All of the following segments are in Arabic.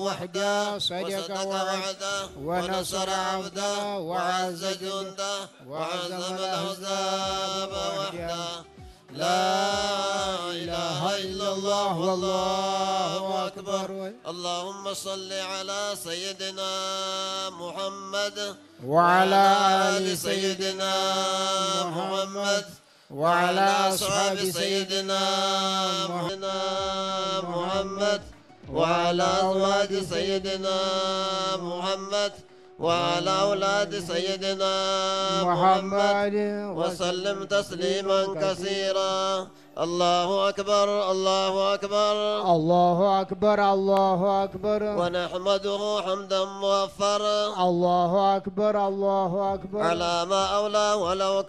وحده وصدق وعده ونصر عبده وعز جنده وعزم الله, أكبر اللهم صل على سيدنا محمد وعلى آل سيدنا محمد وعلى أصحاب سيدنا محمد وعلى أزواج سيدنا محمد وعلى أولاد سيدنا محمد وسلم تسليما كثيرا الله أكبر الله أكبر الله أكبر الله أكبر ونحمده حمدا موفرا الله أكبر الله أكبر على ما أولى ولو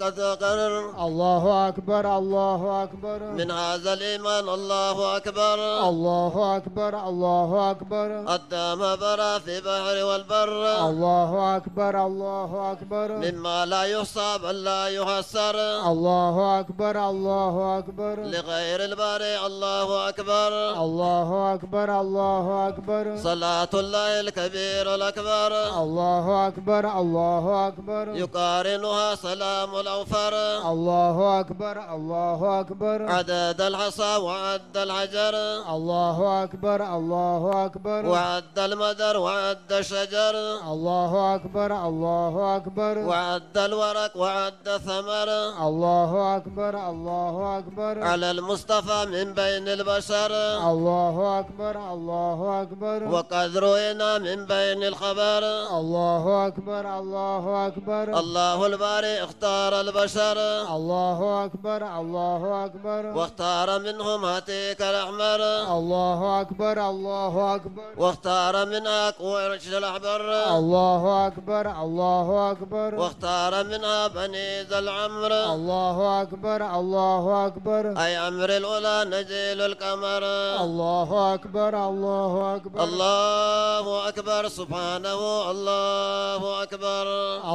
قرر الله أكبر الله أكبر من هذا الإيمان الله أكبر الله أكبر الله أكبر ما برا في البحر والبر الله أكبر الله أكبر مما لا يحصى بل لا يحسر الله أكبر الله أكبر أكبر لغير الباري الله أكبر الله أكبر الله أكبر صلاة الله الكبير الأكبر الله أكبر الله أكبر يقارنها سلام الأوفر الله أكبر الله أكبر عدد الحصى وعد الحجر الله أكبر الله أكبر وعد المدر وعد الشجر الله أكبر الله أكبر وعد الورق وعد الثمر الله أكبر الله أكبر على المصطفى من بين البشر الله أكبر الله أكبر وقد روينا من بين الخبر الله أكبر الله أكبر الله الباري اختار البشر الله أكبر الله أكبر واختار منهم هاتيك الأحمر الله أكبر الله أكبر واختار منها رجل الأحبر الله أكبر الله أكبر واختار منها بني ذا العمر الله أكبر الله أكبر أي أمر الأولى نزيل القمر الله أكبر الله أكبر الله أكبر سبحانه الله أكبر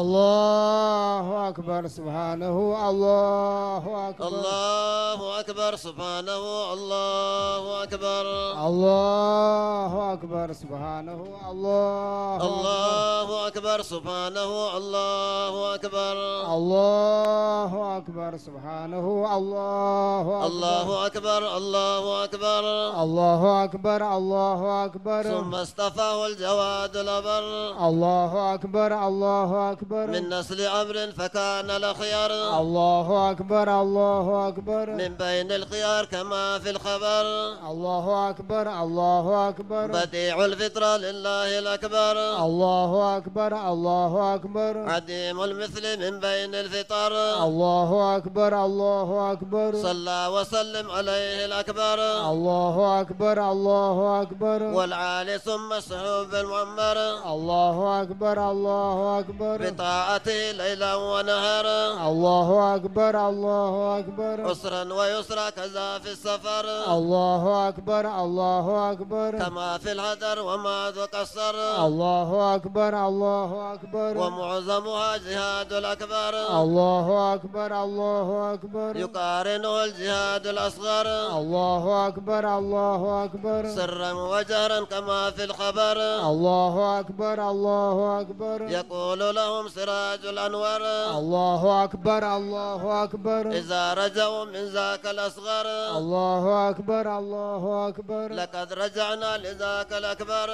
الله أكبر سبحانه الله أكبر الله أكبر سبحانه الله أكبر الله أكبر سبحانه الله الله أكبر سبحانه الله أكبر الله أكبر سبحانه الله الله أكبر الله أكبر الله أكبر الله أكبر الله أكبر ثم اصطفاه الجواد الأبر الله أكبر الله أكبر من نسل عمر فكان الأخيار الله أكبر الله أكبر من بين الخيار كما في الخبر الله أكبر الله أكبر بديع الفطرة لله الأكبر الله أكبر الله أكبر عديم المثل من بين الفطر الله أكبر الله أكبر صلى وسلم عليه الأكبر الله أكبر الله أكبر والعالي ثم صحوب المعمر الله أكبر الله أكبر بطاعته ليلا ونهارا الله أكبر الله أكبر عسرا ويسرا كذا في السفر الله أكبر الله أكبر كما في الهدر وما تقصر الله أكبر الله أكبر ومعظمها جهاد الأكبر الله أكبر الله أكبر يقارنه الجهاد الجهاد الأصغر الله أكبر الله أكبر سرا وجهرا كما في الخبر الله أكبر الله أكبر يقول لهم سراج الأنوار الله أكبر الله أكبر إذا رجعوا من ذاك الأصغر الله أكبر الله أكبر لقد رجعنا لذاك الأكبر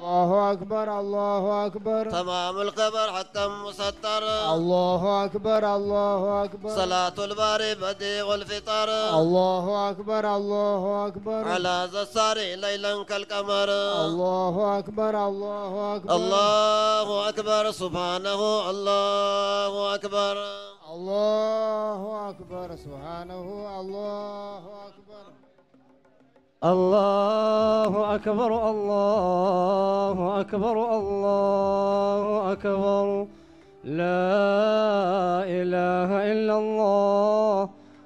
الله أكبر الله أكبر تمام الخبر حتى مسطر الله أكبر الله أكبر صلاة الباري بديع الفطر الله أكبر الله أكبر على زسار ليلا كالقمر الله أكبر الله أكبر الله أكبر سبحانه الله أكبر الله أكبر سبحانه الله أكبر الله أكبر الله أكبر الله أكبر لا إله إلا الله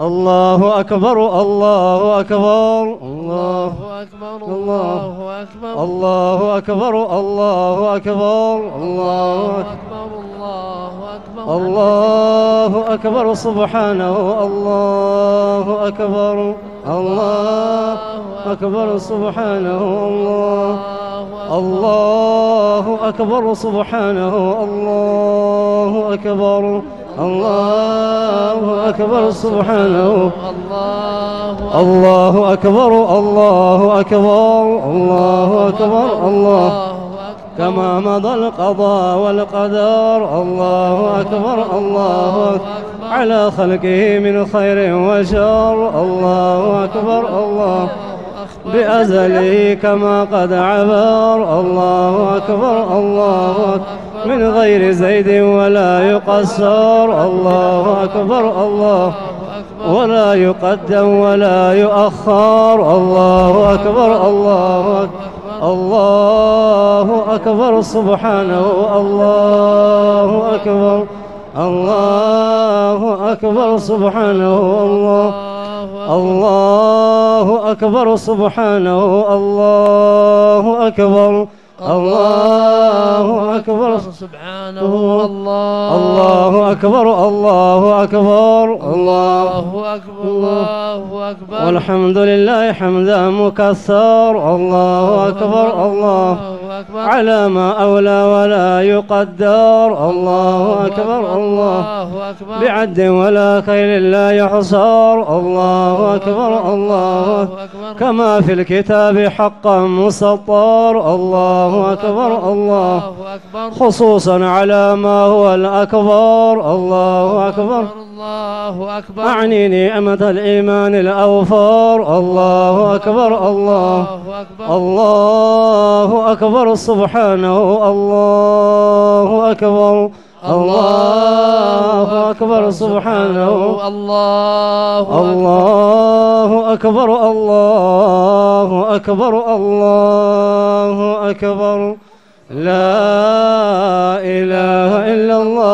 الله أكبر الله أكبر الله أكبر الله أكبر الله أكبر الله أكبر الله أكبر الله أكبر الله أكبر سبحانه الله أكبر الله أكبر سبحانه الله الله أكبر سبحانه الله أكبر الله أكبر سبحانه الله الله أكبر الله أكبر الله أكبر الله كما مضى القضاء والقدر الله أكبر الله على خلقه من خير وشر الله أكبر الله بأزله كما قد عبر الله أكبر الله أكبر من غير زيد ولا يقصر الله أكبر الله ولا يقدم ولا يؤخر الله أكبر الله أكبر الله أكبر سبحانه الله أكبر الله أكبر سبحانه الله الله أكبر سبحانه الله أكبر الله أكبر سبحانه الله الله أكبر الله أكبر الله أكبر الله أكبر والحمد لله حمدا مكسر الله أكبر الله أكبر على ما أولى ولا يقدر الله أكبر الله أكبر بعد ولا خير لا يحصر الله أكبر الله أكبر كما في الكتاب حقا مسطر الله أكبر الله أكبر خصوصا على ما هو الأكبر الله أكبر الله أكبر أعني نعمة الإيمان الأوفر الله أكبر الله أكبر الله أكبر سبحانه الله أكبر الله أكبر سبحانه الله الله أكبر الله أكبر الله أكبر لا إله إلا الله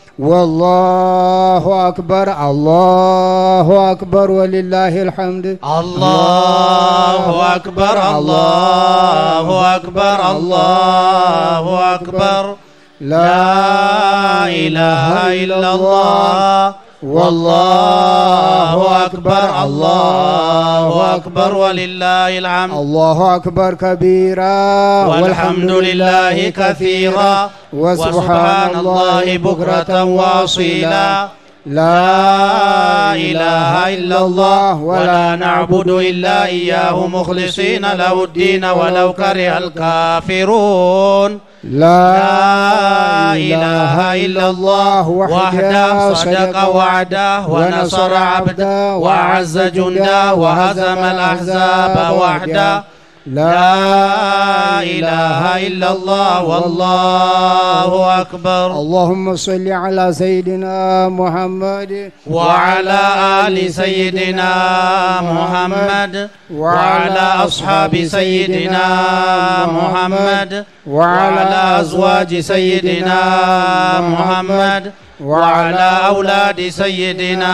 والله أكبر الله أكبر ولله الحمد الله أكبر الله أكبر الله أكبر لا إله إلا الله والله أكبر الله أكبر ولله الحمد الله أكبر كبيرا والحمد لله كثيرا وسبحان الله بكرة واصيلا لا إله إلا الله ولا نعبد إلا إياه مخلصين له الدين ولو كره الكافرون لا إله إلا الله وحده صدق وعده ونصر عبده وعز جنده وهزم الأحزاب وحده لا إله إلا الله والله أكبر اللهم صل على سيدنا محمد وعلى آل سيدنا محمد وعلى أصحاب سيدنا محمد وعلى أزواج سيدنا محمد وعلى أولاد سيدنا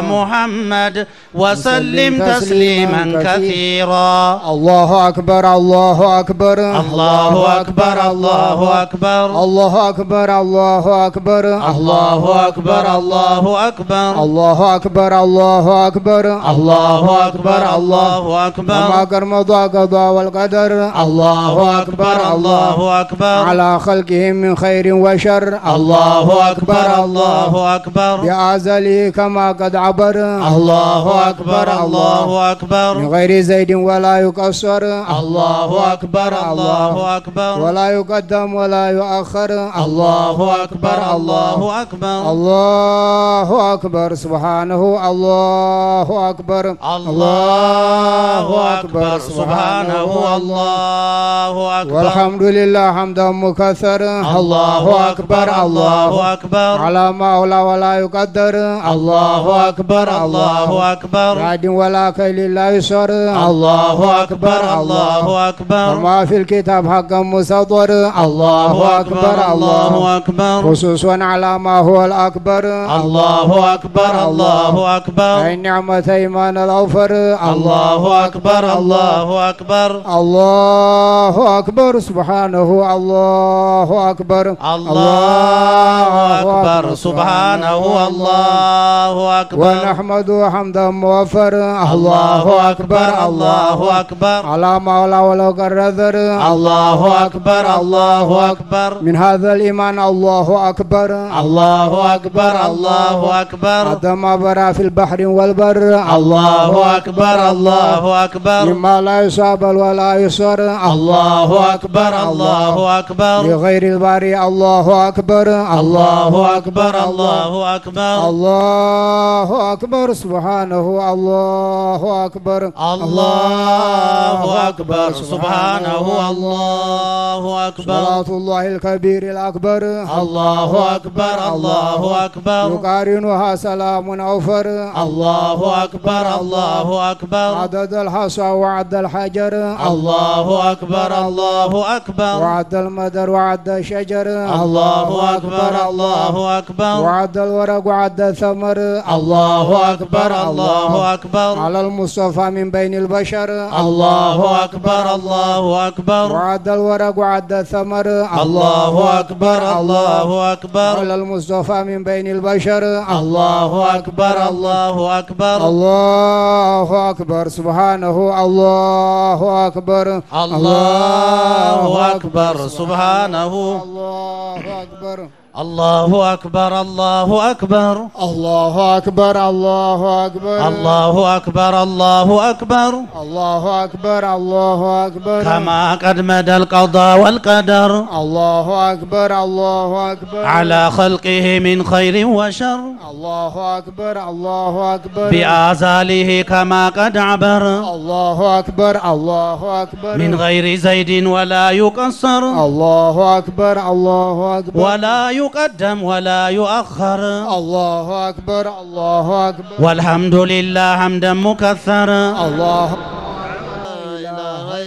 محمد وسلم تسليما كثيرا الله أكبر الله أكبر الله أكبر الله أكبر الله أكبر الله أكبر الله أكبر الله أكبر الله أكبر الله أكبر الله أكبر الله أكبر وما كرمض قضاء والقدر الله أكبر الله أكبر على خلقهم من خير وشر الله أكبر الله أكبر يا ازلي كما قد عبر الله أكبر الله أكبر من غير زيد ولا يقصر الله أكبر الله أكبر ولا يقدم ولا يؤخر الله أكبر الله أكبر الله أكبر سبحانه الله أكبر الله أكبر سبحانه الله أكبر والحمد لله حمدا مكثرا الله أكبر الله أكبر على ما ولا ولا يقدر الله أكبر الله أكبر أكبر رعد ولا كيل لا يسر الله أكبر الله أكبر وما في الكتاب حق مصدر الله أكبر الله أكبر خصوصا على ما هو الأكبر الله أكبر الله أكبر أي نعمة إيمان الأوفر الله أكبر الله أكبر الله أكبر سبحانه الله أكبر الله أكبر سبحانه الله أكبر ونحمد حمدا موفر الله أكبر الله أكبر على مولى ولو كالرذر الله أكبر الله أكبر من هذا الإيمان الله أكبر الله أكبر الله أكبر هذا ما برا في البحر والبر الله أكبر الله أكبر مما لا يصاب ولا يصر الله أكبر الله أكبر لغير الباري الله أكبر الله أكبر الله أكبر الله أكبر سبحانه هو الله أكبر الله أكبر سبحانه الله أكبر صلاة الله الكبير الأكبر الله أكبر الله أكبر يقارنها سلام أوفر الله أكبر الله أكبر عدد الحصى وعد الحجر الله أكبر الله أكبر وعد المدر وعد الشجر الله أكبر الله أكبر وعد الورق وعد الثمر الله أكبر الله الله نعم. أكبر على المصطفى من بين البشر الله أكبر الله أكبر وعد الورق وعد الثمر الله أكبر الله أكبر على المصطفى من بين البشر الله أكبر الله أكبر الله أكبر سبحانه الله أكبر الله أكبر سبحانه الله أكبر الله أكبر الله أكبر الله أكبر الله أكبر الله أكبر الله أكبر الله أكبر الله أكبر كما قد مدى القضاء والقدر الله أكبر الله أكبر على خلقه من خير وشر الله أكبر الله أكبر بآزاله كما قد عبر الله أكبر الله أكبر من غير زيد ولا يقصر الله أكبر الله أكبر ولا يقدم ولا يؤخر الله أكبر الله أكبر والحمد لله حمدا مكثرا الله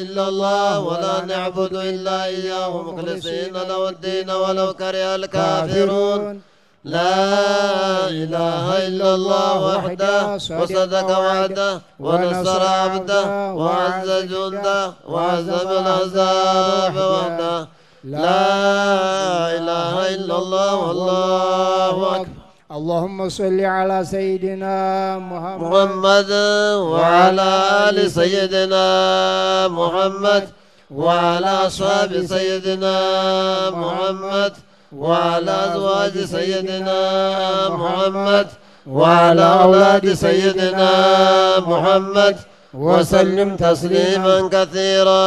إلا الله ولا نعبد إلا إياه مخلصين له الدين ولو كره الكافرون لا إله إلا الله وحده وصدق وعده ونصر عبده وعز جنده وعذب العذاب وحده لا إله إلا الله والله أكبر اللهم صل على سيدنا محمد محمد وعلى آل سيدنا محمد وعلى أصحاب سيدنا محمد وعلى أزواج سيدنا محمد وعلى أولاد سيدنا محمد وسلم تسليما كثيرا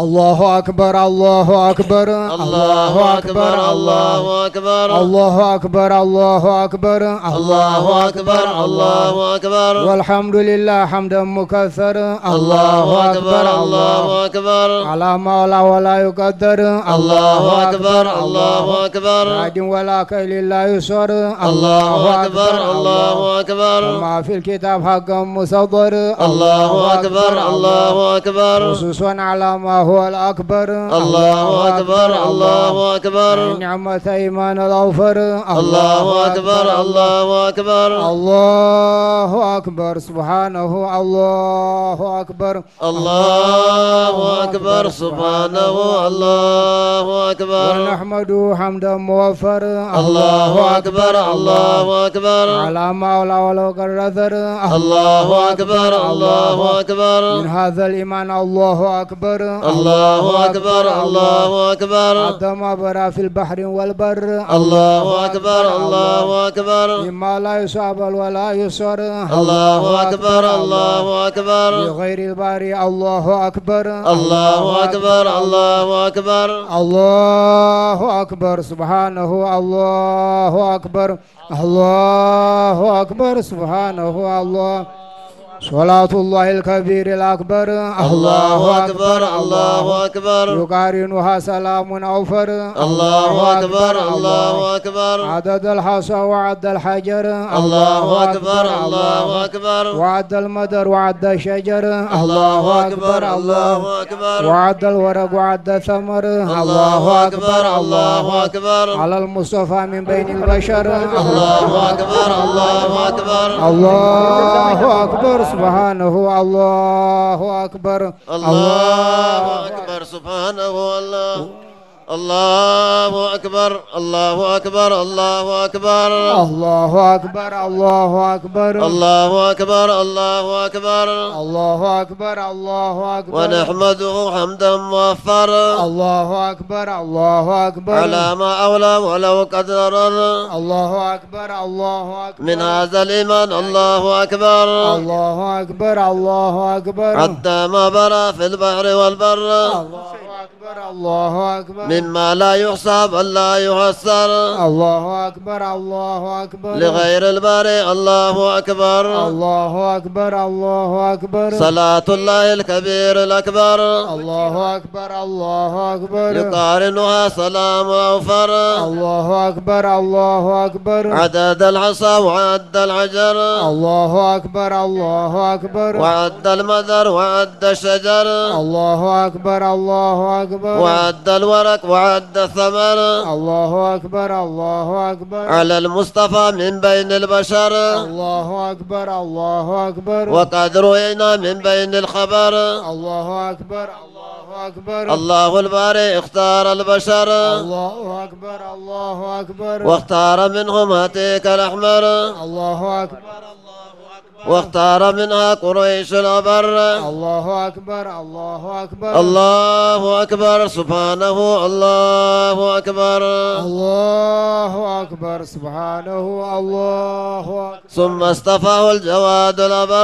الله أكبر الله أكبر الله أكبر الله أكبر الله أكبر الله أكبر الله أكبر الله أكبر والحمد لله حمدا مكثرا الله أكبر الله أكبر على ما لا ولا يقدر الله أكبر الله أكبر عاد ولا كيل لا يسر الله أكبر الله أكبر ما في الكتاب حقا مصدر الله الله أكبر الله أكبر خصوصا على ما هو الأكبر الله أكبر الله أكبر نعمة إيمان الأوفر الله أكبر الله أكبر الله أكبر سبحانه الله أكبر الله أكبر سبحانه الله أكبر ونحمده حمدا موفر الله أكبر الله أكبر على ما ولا ولو الله أكبر الله الله أكبر من هذا الإيمان الله أكبر الله أكبر الله أكبر ما برا في البحر والبر الله أكبر الله أكبر مما لا يصاب ولا يسر الله أكبر الله أكبر لغير الباري الله أكبر الله أكبر الله أكبر الله أكبر سبحانه الله أكبر الله أكبر سبحانه الله صلاة الله الكبير الأكبر الله أكبر الله أكبر يقارنها سلام أوفر الله أكبر الله أكبر عدد الحصى وعد الحجر الله أكبر الله أكبر وعد المدر وعد الشجر الله أكبر الله أكبر وعد الورق وعد الثمر الله أكبر الله أكبر على المصطفى من بين البشر الله أكبر الله أكبر الله أكبر سبحانه الله أكبر الله أكبر سبحانه الله الله أكبر الله أكبر الله أكبر الله أكبر الله أكبر الله أكبر الله أكبر الله أكبر الله أكبر ونحمده حمدا موفر الله أكبر الله أكبر على ما أولى ولو قدر الله أكبر الله أكبر من هذا الإيمان الله أكبر الله أكبر الله أكبر حتى ما برى في البحر والبر الله أكبر أكبر الله أكبر مما لا يحسب الله يحسر الله أكبر الله أكبر لغير البارئ الله أكبر الله أكبر الله أكبر صلاة الله الكبير الأكبر الله أكبر الله أكبر يقارنها سلام أوفر الله أكبر الله أكبر عدد العصا وعد العجر الله أكبر الله أكبر وعد المذر وعد الشجر الله أكبر الله أكبر أكبر وعد الورق وعد الثمر الله أكبر الله أكبر على المصطفى من بين البشر الله أكبر الله أكبر وقد روينا من بين الخبر الله أكبر الله أكبر الله الباري اختار البشر الله أكبر الله أكبر واختار منهم هاتيك الأحمر الله أكبر الله واختار منها قريش الأبر الله أكبر الله أكبر الله أكبر سبحانه الله أكبر الله أكبر سبحانه الله أكبر ثم اصطفاه الجواد الأبر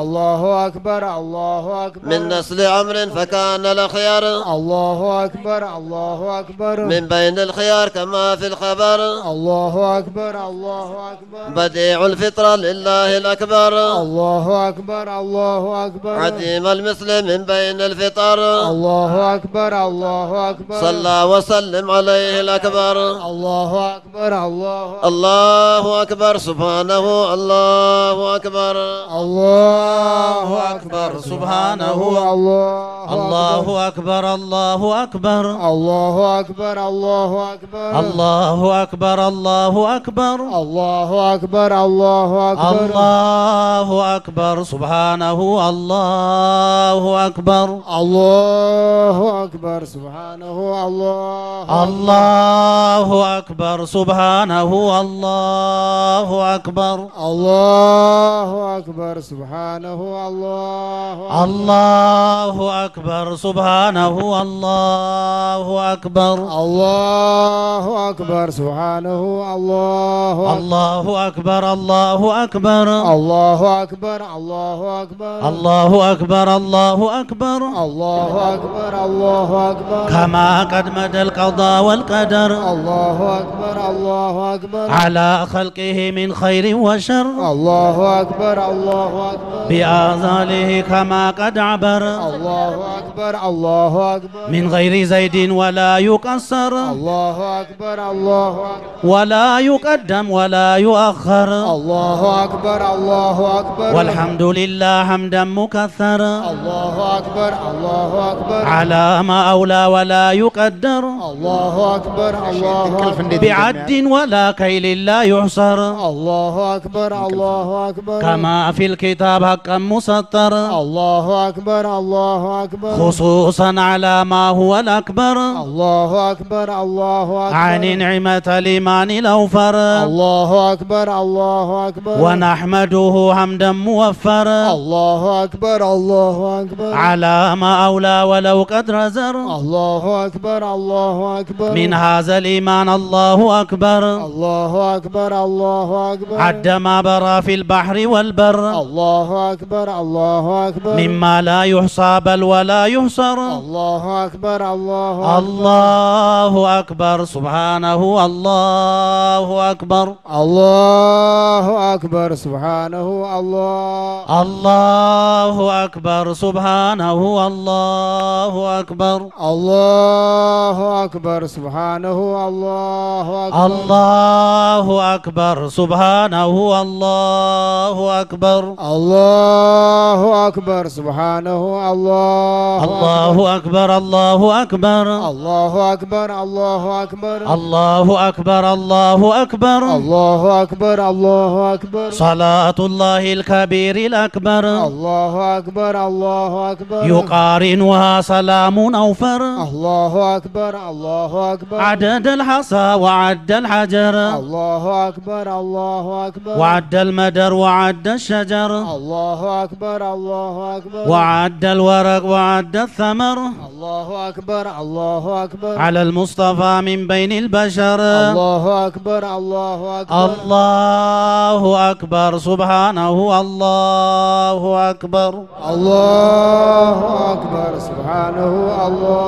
الله أكبر الله أكبر من نسل عمر فكان الأخيار الله أكبر الله أكبر من بين الخيار كما في الخبر الله أكبر الله أكبر بديع الفطرة لله الأكبر الله أكبر الله أكبر عديم المثل من بين الفطر الله أكبر الله أكبر صلى وسلم عليه الأكبر الله أكبر الله أكبر الله أكبر سبحانه الله أكبر الله أكبر سبحانه الله الله أكبر الله أكبر الله أكبر الله أكبر الله أكبر الله أكبر الله أكبر الله أكبر الله الله أكبر سبحانه الله أكبر الله أكبر سبحانه الله الله أكبر سبحانه الله أكبر الله أكبر سبحانه الله الله أكبر سبحانه الله أكبر الله أكبر سبحانه الله الله أكبر الله أكبر الله الله أكبر الله أكبر الله أكبر الله أكبر الله أكبر الله أكبر كما قد مدى القضاء والقدر الله أكبر الله أكبر على خلقه من خير وشر الله أكبر الله أكبر بآذاله كما قد عبر الله أكبر الله أكبر من غير زيد ولا يقصر الله أكبر الله أكبر ولا يقدم ولا يؤخر الله أكبر الله أكبر والحمد لله حمدا مكثرا الله أكبر الله أكبر على ما أولى ولا يقدر الله أكبر الله أكبر بعد ولا كيل لا يحصر الله أكبر الله أكبر كما في الكتاب حقا مسطر الله أكبر الله أكبر خصوصا على ما هو الأكبر الله أكبر الله أكبر عن نعمة الإيمان الأوفر الله أكبر الله أكبر ونحمده حمدا موفرا الله أكبر الله أكبر على ما أولى ولو قد رزر الله أكبر الله أكبر من هذا الإيمان الله أكبر الله أكبر الله أكبر عد ما برى في البحر والبر الله أكبر الله أكبر مما لا يحصى بل ولا يحصر الله أكبر الله أكبر الله أكبر سبحانه الله أكبر الله أكبر سبحانه الله الله أكبر سبحانه الله أكبر الله أكبر سبحانه الله أكبر الله أكبر سبحانه الله أكبر الله أكبر سبحانه الله الله أكبر الله أكبر الله أكبر الله أكبر الله أكبر الله أكبر الله أكبر الله أكبر صلاة الله الله الكبير الأكبر الله أكبر الله أكبر يقارنها سلام أوفر الله أكبر الله أكبر عدد الحصى وعد الحجر الله أكبر الله أكبر وعد المدر وعد الشجر الله أكبر الله أكبر وعد الورق وعد الثمر الله أكبر الله أكبر على المصطفى من بين البشر الله أكبر الله أكبر الله أكبر سبحان سبحانه الله أكبر الله أكبر سبحانه الله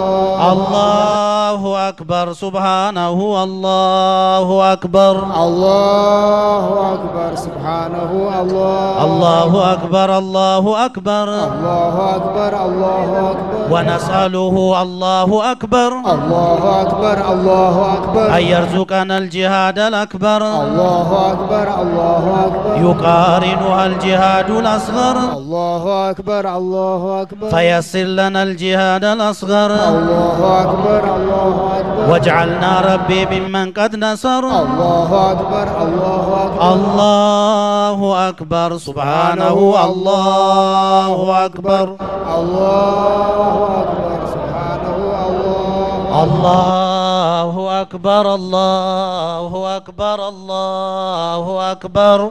الله أكبر سبحانه الله أكبر الله أكبر سبحانه الله الله أكبر الله أكبر الله أكبر الله أكبر ونسأله الله أكبر الله أكبر الله أكبر أن يرزقنا الجهاد الأكبر الله أكبر الله أكبر يقارن وعينها الجهاد الأصغر الله أكبر الله أكبر فيصل لنا الجهاد الأصغر الله أكبر الله أكبر واجعلنا ربي ممن قد نصر الله أكبر الله أكبر الله أكبر سبحانه الله أكبر الله أكبر الله أكبر الله أكبر الله أكبر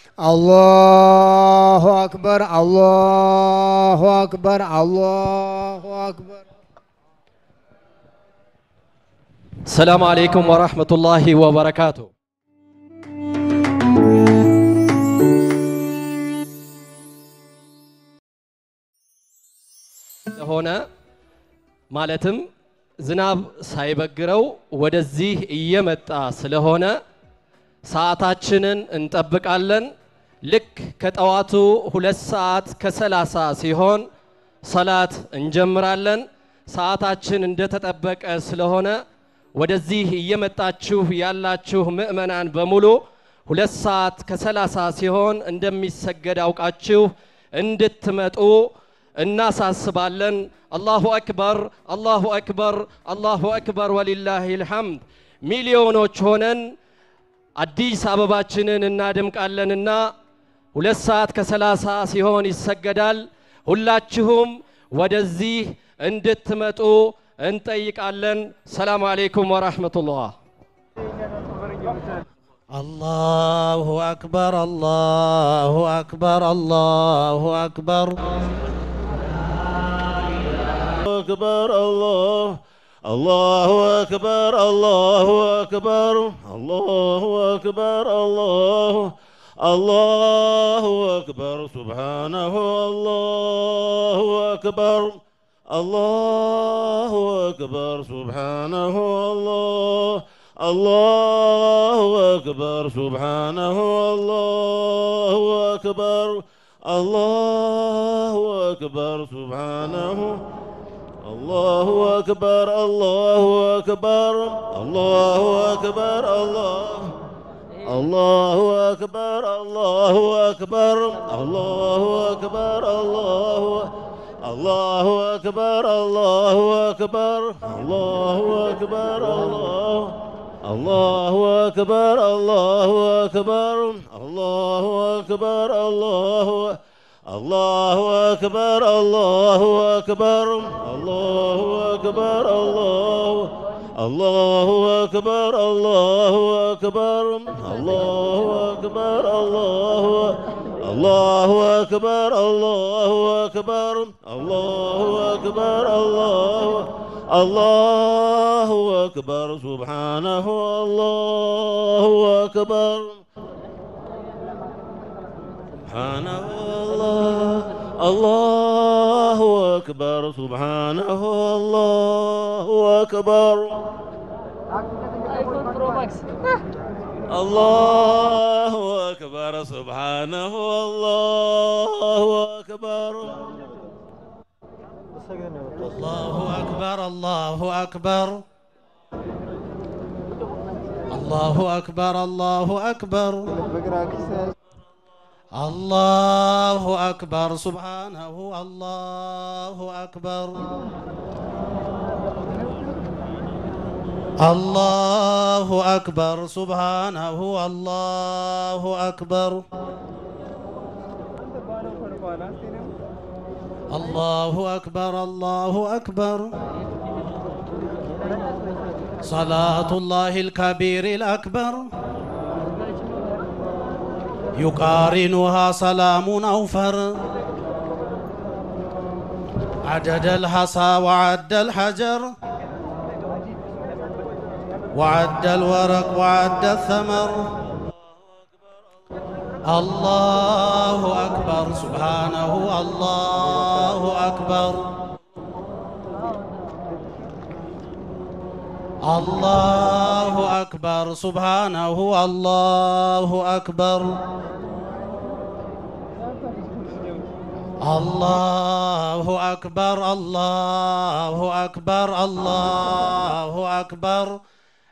الله أكبر الله أكبر الله أكبر السلام عليكم ورحمة الله وبركاته هنا مالتم زناب سايبقرو ودزيه إيمتا سلهونا ساعتاتشنن انتبك علن ልክ ከጠዋቱ ሁለት ሰዓት ከሰላሳ ሲሆን ሰላት እንጀምራለን። ሰዓታችን እንደተጠበቀ ስለሆነ ወደዚህ እየመጣችሁ ያላችሁ ምእመናን በሙሉ ሁለት ሰዓት ከሰላሳ ሲሆን እንደሚሰገድ አውቃችሁ እንድትመጡ እናሳስባለን። አላሁ አክበር፣ አላሁ አክበር፣ አላሁ አክበር ወሊላሂ ልሐምድ። ሚሊዮኖች ሆነን አዲስ አበባችንን እናደምቃለንና ሁለት ሰዓት ከሰላሳ ሲሆን ይሰገዳል። ሁላችሁም ወደዚህ እንድትመጡ እንጠይቃለን። ሰላም አሌይኩም ወራህመቱላህ። الله أكبر الله أكبر الله أكبر أكبر الله الله أكبر الله أكبر الله أكبر الله الله أكبر سبحانه الله أكبر الله أكبر سبحانه الله الله أكبر سبحانه الله أكبر الله أكبر سبحانه الله أكبر الله أكبر الله أكبر الله أكبر الله أكبر الله أكبر الله أكبر الله الله أكبر الله أكبر الله أكبر الله الله أكبر الله أكبر الله أكبر الله الله أكبر الله أكبر الله أكبر الله الله أكبر الله أكبر الله أكبر الله الله أكبر الله أكبر الله أكبر الله الله أكبر سبحانه الله أكبر سبحانه الله الله أكبر سبحانه الله أكبر الله أكبر سبحانه الله أكبر الله أكبر الله أكبر الله أكبر الله أكبر الله أكبر سبحانه الله أكبر الله أكبر سبحانه الله أكبر الله أكبر الله أكبر صلاة الله الكبير الأكبر يقارنها سلام أوفر عدد الحصى وعد الحجر وعد الورق وعد الثمر الله أكبر سبحانه الله أكبر الله أكبر سبحانه الله أكبر الله أكبر الله أكبر الله أكبر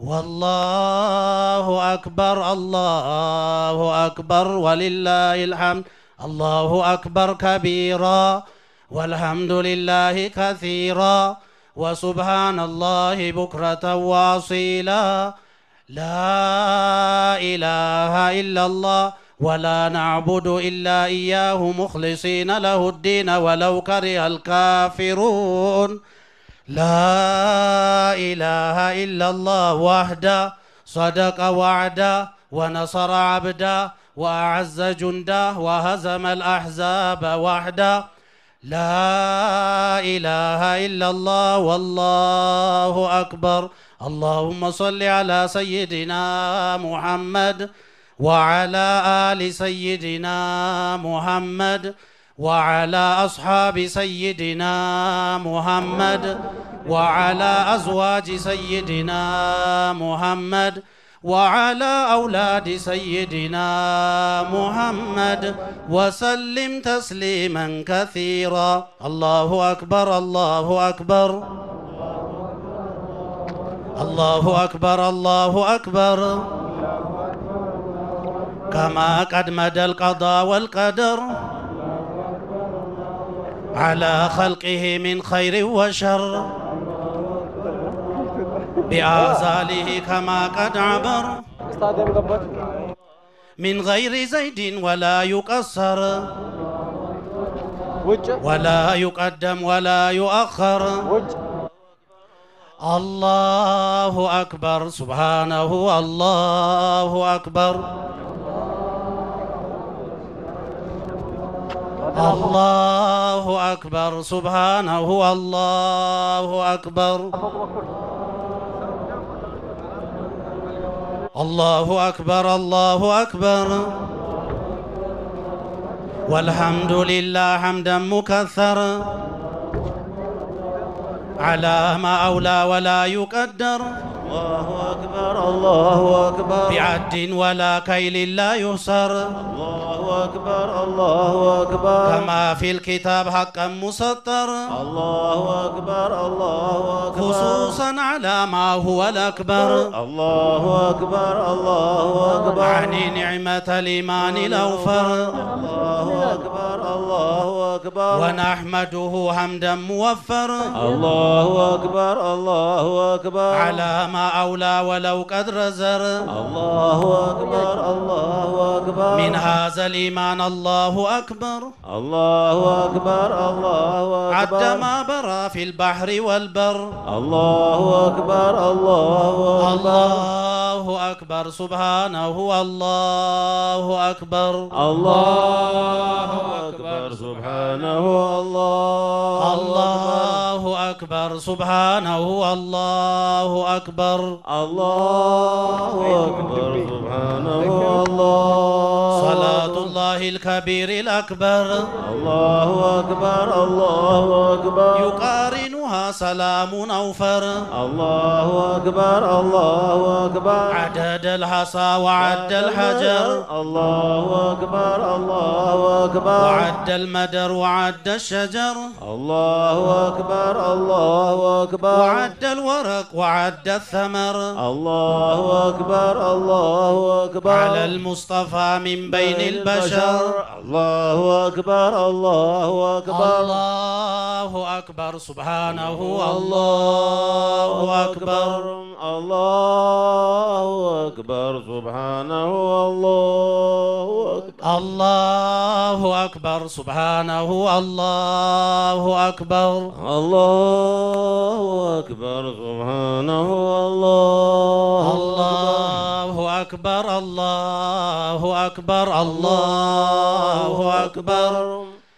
والله أكبر الله أكبر ولله الحمد الله أكبر كبيرا والحمد لله كثيرا وسبحان الله بكرة واصيلا لا إله إلا الله ولا نعبد إلا إياه مخلصين له الدين ولو كره الكافرون لا إله إلا الله وحده صدق وعده ونصر عبده وأعز جنده وهزم الأحزاب وحده لا إله إلا الله والله أكبر اللهم صل على سيدنا محمد وعلى آل سيدنا محمد وعلى أصحاب سيدنا محمد وعلى أزواج سيدنا محمد وعلى أولاد سيدنا محمد وسلم تسليما كثيرا الله أكبر الله أكبر الله أكبر الله أكبر كما قد مدى القضاء والقدر على خلقه من خير وشر بآزاله كما قد عبر من غير زيد ولا يقصر ولا يقدم ولا يؤخر الله أكبر سبحانه الله أكبر الله أكبر سبحانه الله أكبر الله أكبر الله أكبر والحمد لله حمدا مكثرا على ما أولى ولا يقدر الله أكبر الله أكبر بعد ولا كيل لا يحصر الله أكبر الله أكبر كما في الكتاب حقا مسطر الله أكبر الله أكبر خصوصا على ما هو الأكبر الله أكبر الله أكبر عن نعمة الإيمان الأوفر الله أكبر الله أكبر ونحمده حمدا موفر الله أكبر الله أكبر على ما أولى ولو قدر رزر الله أكبر الله أكبر من هذا الإيمان الله أكبر الله أكبر الله أكبر عد ما برى في البحر والبر الله أكبر الله أكبر الله أكبر سبحانه الله أكبر الله أكبر سبحانه الله الله أكبر سبحانه الله أكبر الله أكبر سبحانه الله صلاة الله الكبير الأكبر الله أكبر الله أكبر يقارن يسلمها سلام أوفر الله أكبر الله أكبر عدد الحصى وعد الحجر الله أكبر الله أكبر وعد المدر وعد الشجر الله أكبر الله أكبر وعد الورق وعد الثمر الله أكبر الله أكبر على المصطفى من بين البشر الله أكبر الله أكبر الله أكبر سبحان سبحانه الله أكبر الله أكبر سبحانه الله أكبر الله أكبر سبحانه الله أكبر الله أكبر سبحانه الله الله أكبر الله أكبر الله أكبر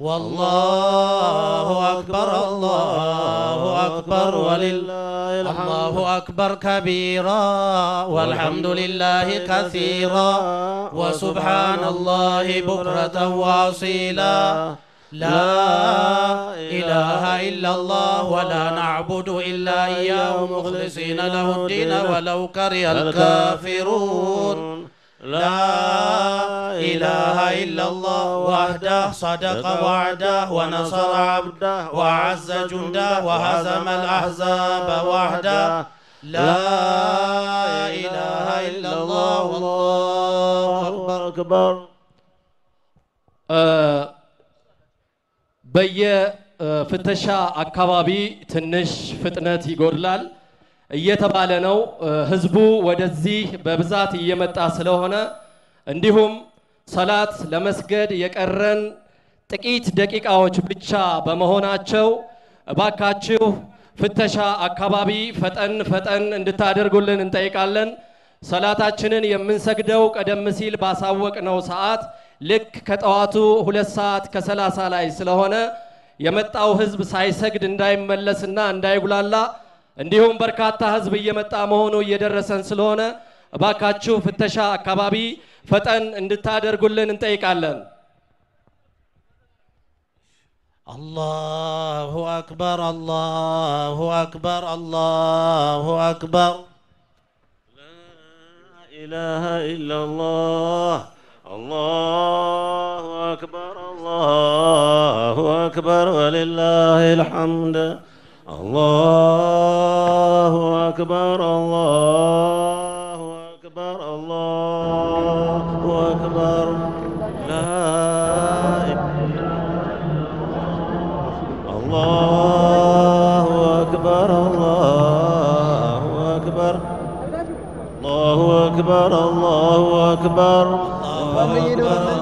والله أكبر الله أكبر ولله الحمد الله أكبر كبيرا والحمد لله كثيرا وسبحان الله بكرة واصيلا لا إله إلا الله ولا نعبد إلا إياه مخلصين له الدين ولو كره الكافرون لا إله إلا الله وحده صدق وعده ونصر عبده وعز جنده وهزم الأحزاب وحده لا إله إلا الله والله أكبر أكبر فتشا آه، آه، አካባቢ تنش ፍጥነት ይጎድላል يتبالنو هزبو ودزي ወደዚህ يمت እየመጣ ስለሆነ እንዲሁም ሰላት ለመስገድ የቀረን ጥቂት ደቂቃዎች ብቻ በመሆናቸው እባካችሁ ፍተሻ አካባቢ ፈጠን ፈጠን እንድታደርጉልን እንጠይቃለን። ሰላታችንን የምንሰግደው ቀደም ሲል ባሳወቅነው ሰዓት ልክ ከጠዋቱ ሁለት ሰዓት ከሰላሳ ላይ ስለሆነ የመጣው ህዝብ ሳይሰግድ እንዳይመለስና እንዳይጉላላ እንዲሁም በርካታ ህዝብ እየመጣ መሆኑ እየደረሰን ስለሆነ እባካችሁ ፍተሻ አካባቢ ፈጠን እንድታደርጉልን እንጠይቃለን። الله أكبر الله أكبر الله أكبر لا إله إلا الله الله أكبر الله أكبر ولله الحمد الله أكبر الله أكبر لا الله أكبر الله أكبر الله أكبر الله أكبر الله أكبر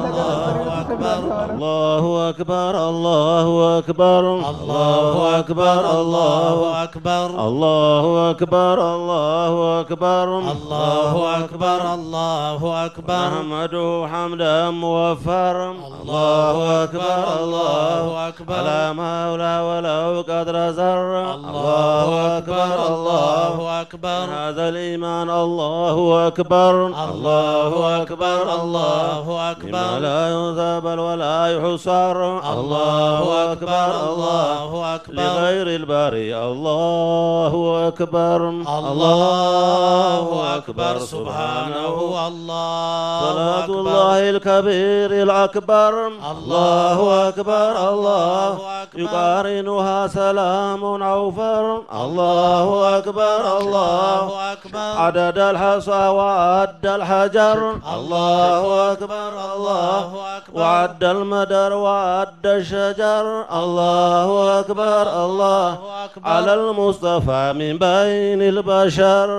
أكبر الله أكبر الله أكبر الله أكبر الله أكبر الله أكبر الله أكبر الله أكبر الله أكبر أحمده حمدا موفر الله أكبر الله أكبر لا مولى ولو قدر زر الله أكبر الله أكبر هذا الإيمان الله أكبر الله أكبر الله أكبر لا يذاب بل ولا يحصر الله أكبر الله أكبر لغير الباري الله أكبر الله أكبر سبحانه الله صلاة الله الكبير الأكبر الله أكبر الله يقارنها سلام أوفر الله أكبر الله أكبر عدد الحصى وعد الحجر الله أكبر الله أكبر وعد المدر وعد الشجر الله أكبر الله على المصطفى من بين البشر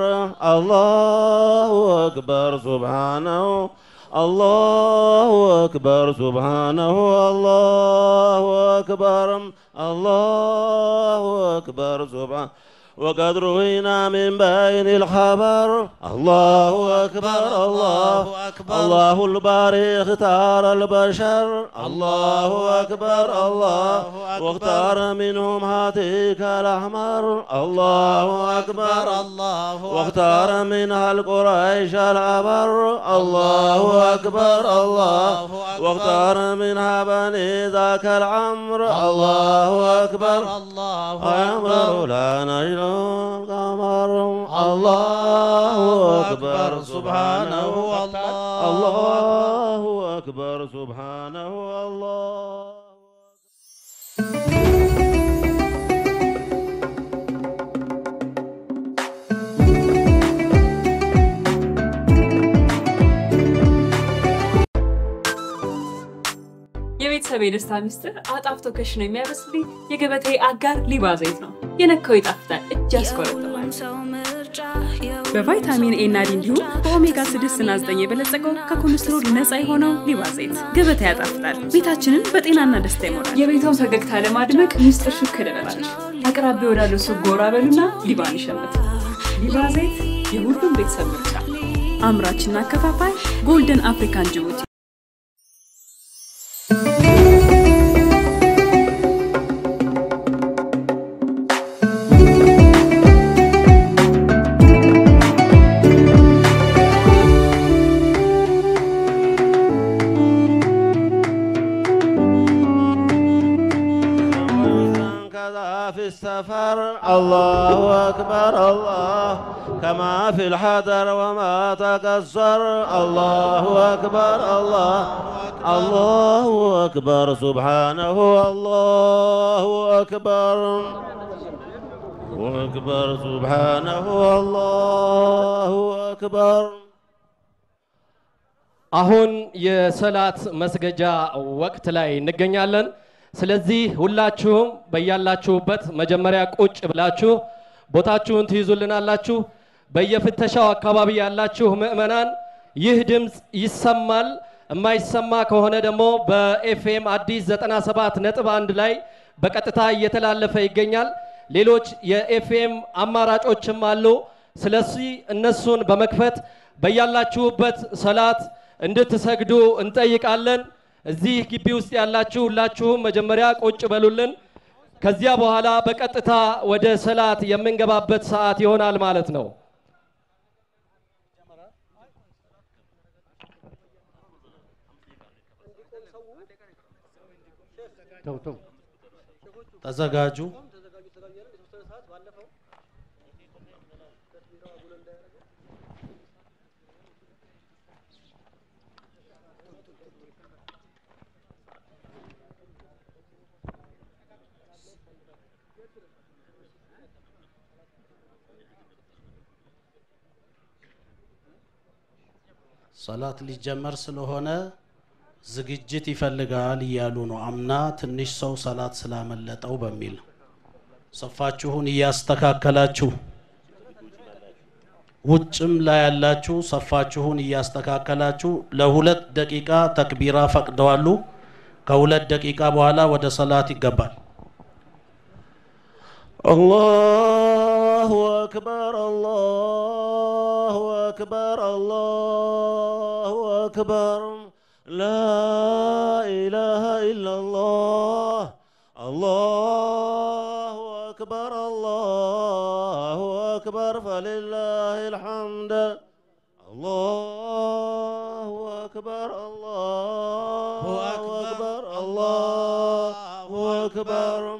الله أكبر سبحانه الله أكبر سبحانه الله أكبر الله أكبر سبحانه وقد روينا من بين الخبر الله أكبر الله أكبر الله الباري اختار البشر الله أكبر الله واختار منهم هاتيك الأحمر الله أكبر الله واختار منها القريش العبر الله أكبر الله واختار منها بني ذاك العمر الله أكبر الله أكبر لا نجل القمر الله أكبر سبحانه الله الله أكبر سبحانه الله የቤተሰቤ ደስታ ሚስጥር አጣፍቶ ከሽ ነው የሚያበስልኝ የገበታዬ አጋር ሊባ ዘይት ነው። የነካው ይጣፍጣል፣ እጅ ያስቆረጥማል። በቫይታሚን ኤ እና ዲ እንዲሁም በኦሜጋ 6 እና 9 የበለጸገው ከኮሌስትሮል ነፃ የሆነው ሊባ ዘይት ገበታ ያጣፍጣል። ቤታችንን በጤናና ደስታ ይሞላል። የቤተውን ፈገግታ ለማድመቅ ሚስጥር ሹክ ልበላችሁ። አቅራቢያ ወዳለው ሱቅ ጎራ በሉና ሊባን ይሸምቱ። ሊባ ዘይት የሁሉም ቤተሰብ ምርጫ። አምራችና አከፋፋይ ጎልደን አፍሪካን ጅቡቲ في الحذر وما تكسر الله أكبر الله الله أكبر سبحانه الله أكبر أكبر سبحانه الله أكبر አሁን የሰላት መስገጃ ወቅት ላይ እንገኛለን። ስለዚህ ሁላችሁም በያላችሁበት መጀመሪያ ቁጭ ብላችሁ ቦታችሁን ትይዙልናላችሁ። በየፍተሻው አካባቢ ያላችሁ ምዕመናን ይህ ድምፅ ይሰማል። የማይሰማ ከሆነ ደግሞ በኤፍኤም አዲስ 97 ነጥብ 1 ላይ በቀጥታ እየተላለፈ ይገኛል። ሌሎች የኤፍኤም አማራጮችም አሉ። ስለዚህ እነሱን በመክፈት በያላችሁበት ሰላት እንድትሰግዱ እንጠይቃለን። እዚህ ግቢ ውስጥ ያላችሁ ሁላችሁም መጀመሪያ ቁጭ በሉልን። ከዚያ በኋላ በቀጥታ ወደ ሰላት የምንገባበት ሰዓት ይሆናል ማለት ነው። ተውተው ተዘጋጁ። ሰላት ሊጀመር ስለሆነ ዝግጅት ይፈልጋል እያሉ ነው። አምና ትንሽ ሰው ሰላት ስላመለጠው በሚል ሰፋችሁን እያስተካከላችሁ ውጭም ላይ ያላችሁ ሰፋችሁን እያስተካከላችሁ ለሁለት ደቂቃ ተክቢራ ፈቅደዋሉ። ከሁለት ደቂቃ በኋላ ወደ ሰላት ይገባል። አላሁ አክበር፣ አላሁ አክበር፣ አላሁ አክበር لا إله إلا الله الله أكبر الله أكبر فلله الحمد الله أكبر الله أكبر الله أكبر, الله أكبر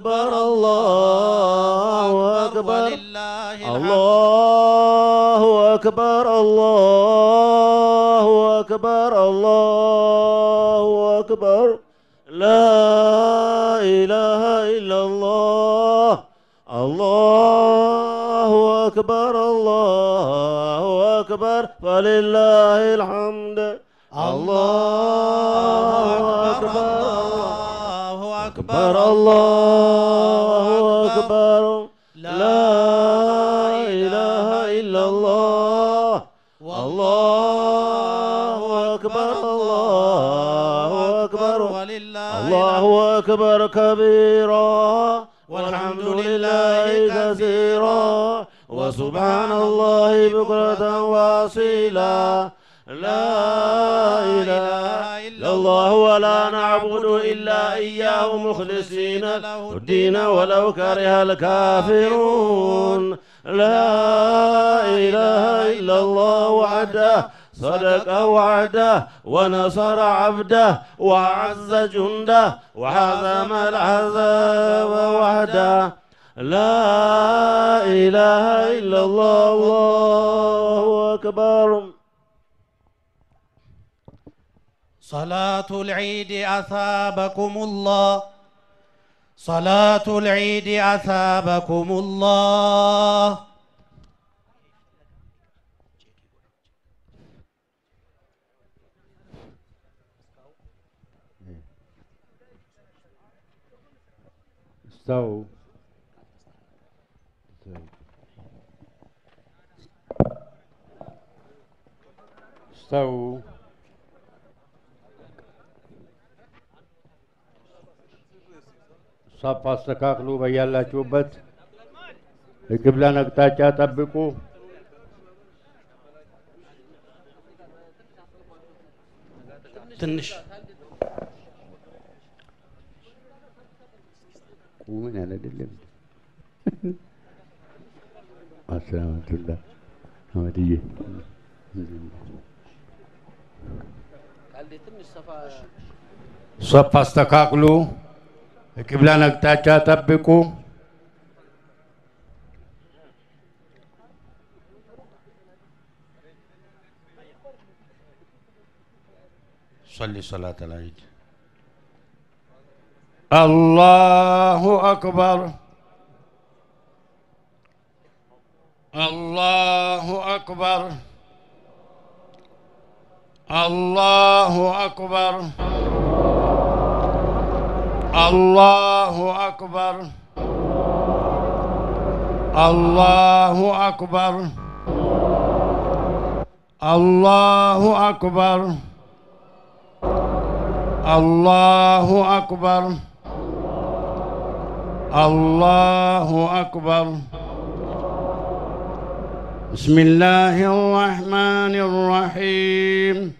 أكبر الله أكبر الله أكبر الله أكبر الله أكبر لا إله إلا الله الله أكبر الله أكبر فلله الحمد الله أكبر أكبر الله أكبر لا إله إلا الله الله أكبر الله أكبر الله أكبر كبيرا والحمد لله كثيرا وسبحان الله بكرة واصيلا لا إله إلا الله الله ولا نعبد إلا إياه مخلصين له الدين ولو كره الكافرون لا إله إلا الله وحده صدق وعده ونصر عبده وعز جنده وحزم العذاب وحده لا إله إلا الله الله أكبر صلاة العيد أثابكم الله صلاة العيد أثابكم الله استووا استووا ሀሳብ አስተካክሉ። በያላችሁበት የቅብላን አቅጣጫ ጠብቁ። ትንሽ ቁምን ያለ አይደለም። አሰላማቱላ አመድዬ ሶፍ አስተካክሉ። የቂብላን አቅጣጫ تبكو صلي صلاة العيد الله أكبر الله أكبر الله أكبر, الله أكبر الله أكبر الله أكبر الله أكبر الله أكبر الله أكبر بسم الله الرحمن الرحيم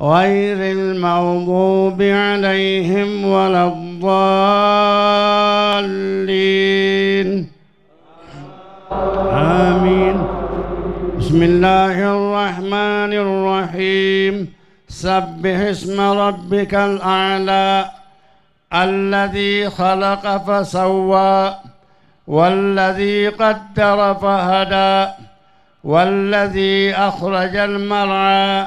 غير المغضوب عليهم ولا الضالين آمين بسم الله الرحمن الرحيم سبح اسم ربك الأعلى الذي خلق فسوى والذي قدر فهدى والذي أخرج المرعى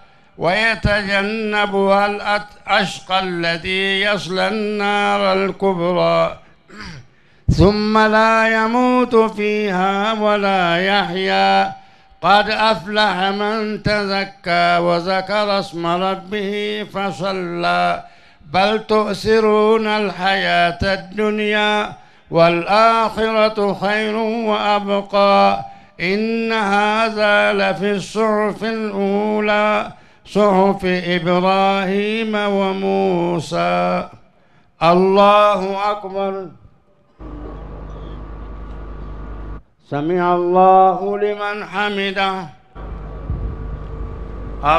ويتجنبها الأشقى الذي يصلى النار الكبرى ثم لا يموت فيها ولا يحيا قد أفلح من تزكى وذكر اسم ربه فصلى بل تؤثرون الحياة الدنيا والآخرة خير وأبقى إن هذا لفي الصحف الأولى صحف إبراهيم وموسى الله أكبر سمع الله لمن حمده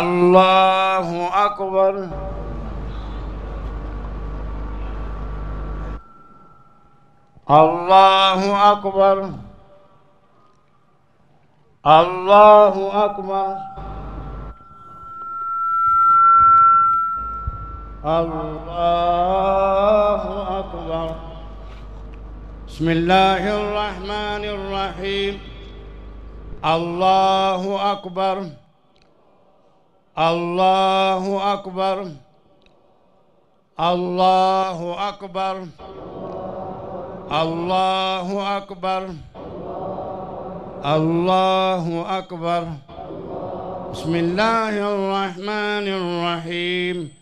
الله أكبر الله أكبر الله أكبر الله أكبر بسم الله الرحمن الرحيم الله أكبر الله أكبر الله أكبر الله أكبر الله أكبر بسم الله الرحمن الرحيم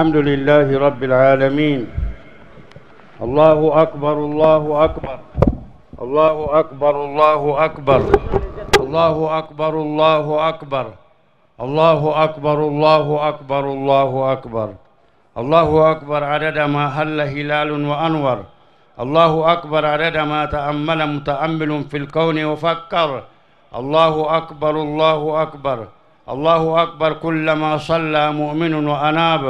الحمد لله رب العالمين الله أكبر الله أكبر الله أكبر الله أكبر الله أكبر الله أكبر الله أكبر الله أكبر الله أكبر الله أكبر عدد ما هل هلال وأنور الله أكبر عدد ما تأمل متأمل في الكون وفكر الله أكبر الله أكبر الله أكبر كلما صلى مؤمن وأناب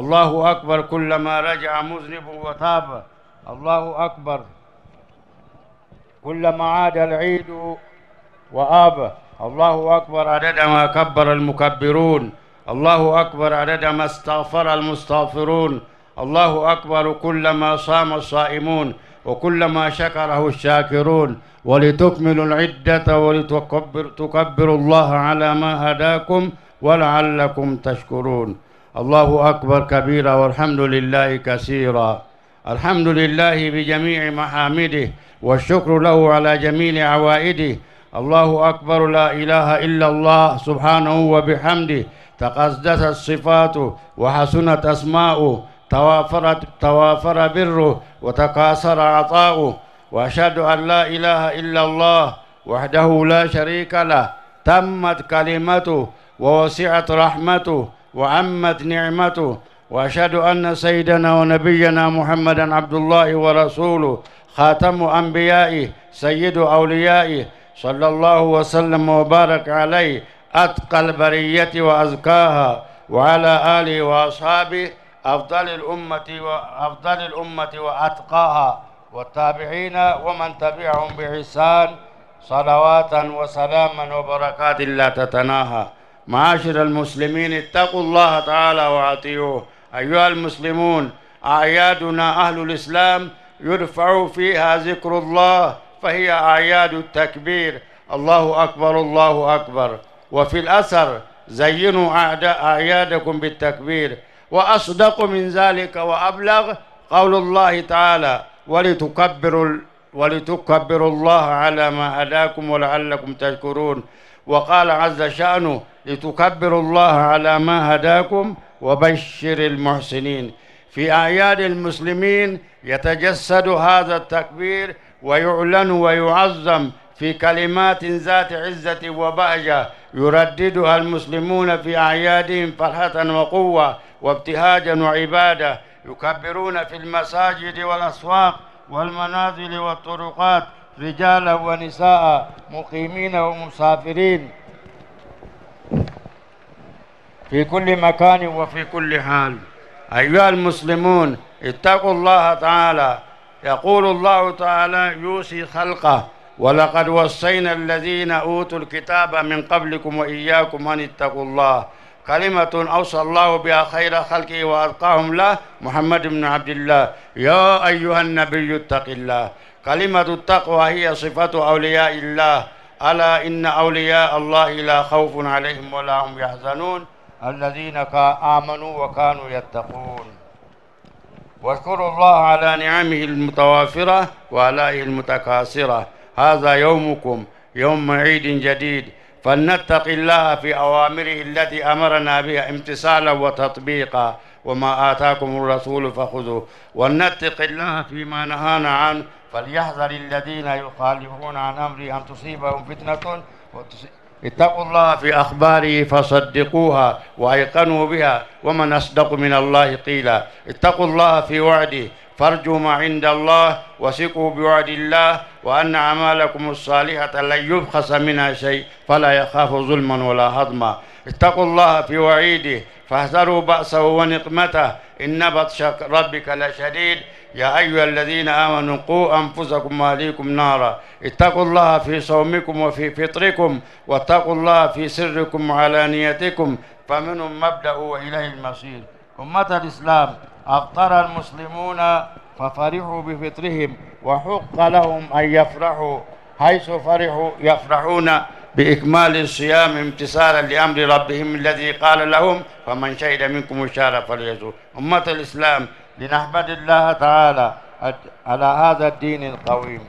الله أكبر كلما رجع مذنب وتاب الله أكبر كلما عاد العيد وآب الله أكبر عدد ما كبر المكبرون الله أكبر عدد ما استغفر المستغفرون الله أكبر كلما صام الصائمون وكلما شكره الشاكرون ولتكملوا العدة ولتكبروا الله على ما هداكم ولعلكم تشكرون الله أكبر كبيرا والحمد لله كثيرا الحمد لله بجميع محامده والشكر له على جميع عوائده الله أكبر لا إله إلا الله سبحانه وبحمده تقدست صفاته وحسنت أسماؤه توافرت توافر بره وتكاثر عطاؤه وأشهد أن لا إله إلا الله وحده لا شريك له تمت كلمته ووسعت رحمته وعمت نعمته واشهد ان سيدنا ونبينا محمدا عبد الله ورسوله خاتم انبيائه سيد اوليائه صلى الله وسلم وبارك عليه اتقى البريه وازكاها وعلى اله واصحابه افضل الامه وافضل الامه واتقاها والتابعين ومن تبعهم باحسان صلوات وسلاما وبركات لا تتناهى معاشر المسلمين اتقوا الله تعالى واطيعوه أيها المسلمون أعيادنا أهل الإسلام يرفع فيها ذكر الله فهي أعياد التكبير الله أكبر الله أكبر وفي الأثر زينوا أعيادكم بالتكبير وأصدق من ذلك وأبلغ قول الله تعالى ولتكبروا ولتكبروا الله على ما هداكم ولعلكم تشكرون وقال عز شأنه لتكبروا الله على ما هداكم وبشر المحسنين في أعياد المسلمين يتجسد هذا التكبير ويعلن ويعظم في كلمات ذات عزة وبهجة يرددها المسلمون في أعيادهم فرحة وقوة وابتهاجا وعبادة يكبرون في المساجد والأسواق والمنازل والطرقات رجالا ونساء مقيمين ومسافرين في كل مكان وفي كل حال أيها المسلمون اتقوا الله تعالى يقول الله تعالى يوصي خلقه ولقد وصينا الذين أوتوا الكتاب من قبلكم وإياكم أن اتقوا الله كلمة أوصى الله بها خير خلقه وأتقاهم له محمد بن عبد الله يا أيها النبي اتق الله كلمة التقوى هي صفة أولياء الله ألا إن أولياء الله لا خوف عليهم ولا هم يحزنون الذين آمنوا وكانوا يتقون واذكروا الله على نعمه المتوافرة وآلائه المتكاثرة هذا يومكم يوم عيد جديد فلنتق الله في أوامره التي أمرنا بها امتثالا وتطبيقا وما آتاكم الرسول فخذوه ولنتق الله فيما نهانا عنه فليحذر الذين يخالفون عن أمري أن تصيبهم فتنة وتصيب اتقوا الله في أخباره فصدقوها وأيقنوا بها ومن أصدق من الله قيلا اتقوا الله في وعده فارجوا ما عند الله وثقوا بوعد الله وأن أعمالكم الصالحة لن يبخس منها شيء فلا يخاف ظلما ولا هضما اتقوا الله في وعيده فاحذروا بأسه ونقمته إن بطش ربك لشديد يا أيها الذين آمنوا قوا أنفسكم وأهليكم نارا اتقوا الله في صومكم وفي فطركم واتقوا الله في سركم وعلانيتكم فمنهم مبدأ وإليه المصير أمة الإسلام أفطر المسلمون ففرحوا بفطرهم وحق لهم أن يفرحوا حيث فرحوا يفرحون بإكمال الصيام امتثالا لأمر ربهم الذي قال لهم فمن شهد منكم الشهر فليزور أمة الإسلام لنحمد الله تعالى على هذا الدين القويم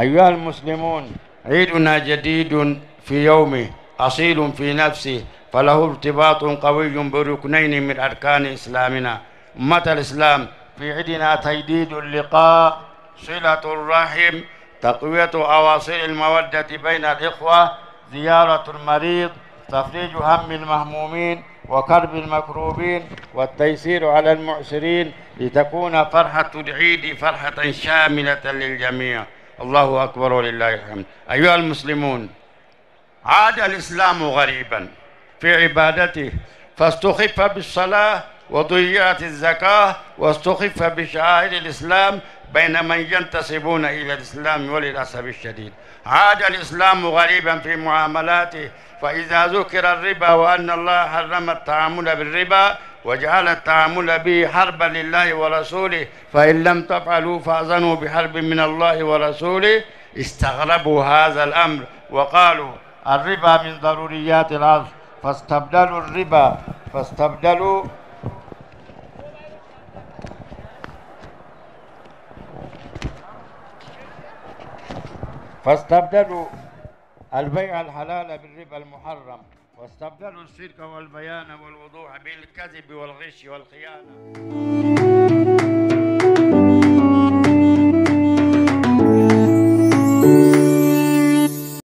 أيها المسلمون عيدنا جديد في يومه أصيل في نفسه فله ارتباط قوي بركنين من أركان إسلامنا أمة الإسلام في عيدنا تجديد اللقاء صلة الرحم تقوية أواصر المودة بين الإخوة زيارة المريض تفريج هم المهمومين وكرب المكروبين والتيسير على المعسرين لتكون فرحة العيد فرحة شاملة للجميع الله أكبر ولله الحمد أيها المسلمون عاد الإسلام غريبا في عبادته فاستخف بالصلاة وضيعت الزكاة واستخف بشعائر الإسلام بين من ينتسبون إلى الإسلام وللأسف الشديد عاد الإسلام غريبا في معاملاته فإذا ذكر الربا وأن الله حرم التعامل بالربا وجعل التعامل به حربا لله ورسوله فإن لم تفعلوا فأذنوا بحرب من الله ورسوله استغربوا هذا الأمر وقالوا الربا من ضروريات العصر فاستبدلوا الربا فاستبدلوا فاستبدلوا البيع الحلال بالربا المحرم واستبدلوا الشرك والبيان والوضوح بالكذب والغش والخيانة